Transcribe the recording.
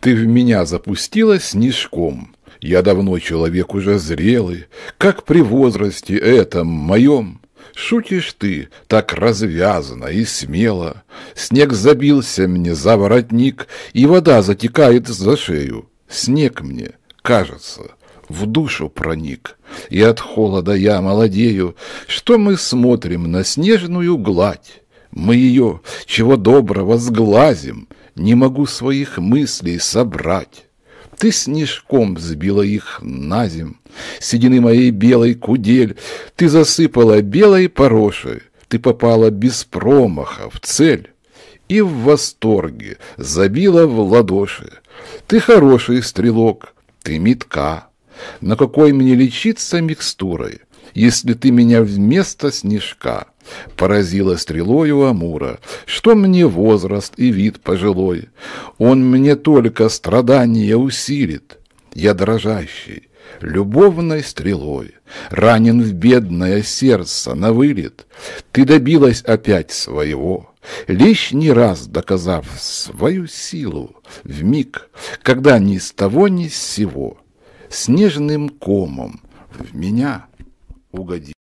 Ты в меня запустила снежком. Я давно человек уже зрелый, как при возрасте этом моем. Шутишь ты так развязно и смело. Снег забился мне за воротник, и вода затекает за шею. Снег мне, кажется, в душу проник, и от холода я молодею, что мы смотрим на снежную гладь. Мы ее, чего доброго, сглазим, не могу своих мыслей собрать. Ты снежком сбила их на зем, седины моей белой кудель, ты засыпала белой порошей, ты попала без промаха в цель и в восторге забила в ладоши. Ты хороший стрелок, ты метка, на какой мне лечиться микстурой, если ты меня вместо снежка. Поразила стрелою Амура, что мне возраст и вид пожилой. Он мне только страдания усилит. Я дрожащий, любовной стрелой, ранен в бедное сердце на вылет. Ты добилась опять своего, лишь не раз доказав свою силу в миг, когда ни с того ни с сего, снежным комом в меня — угодить.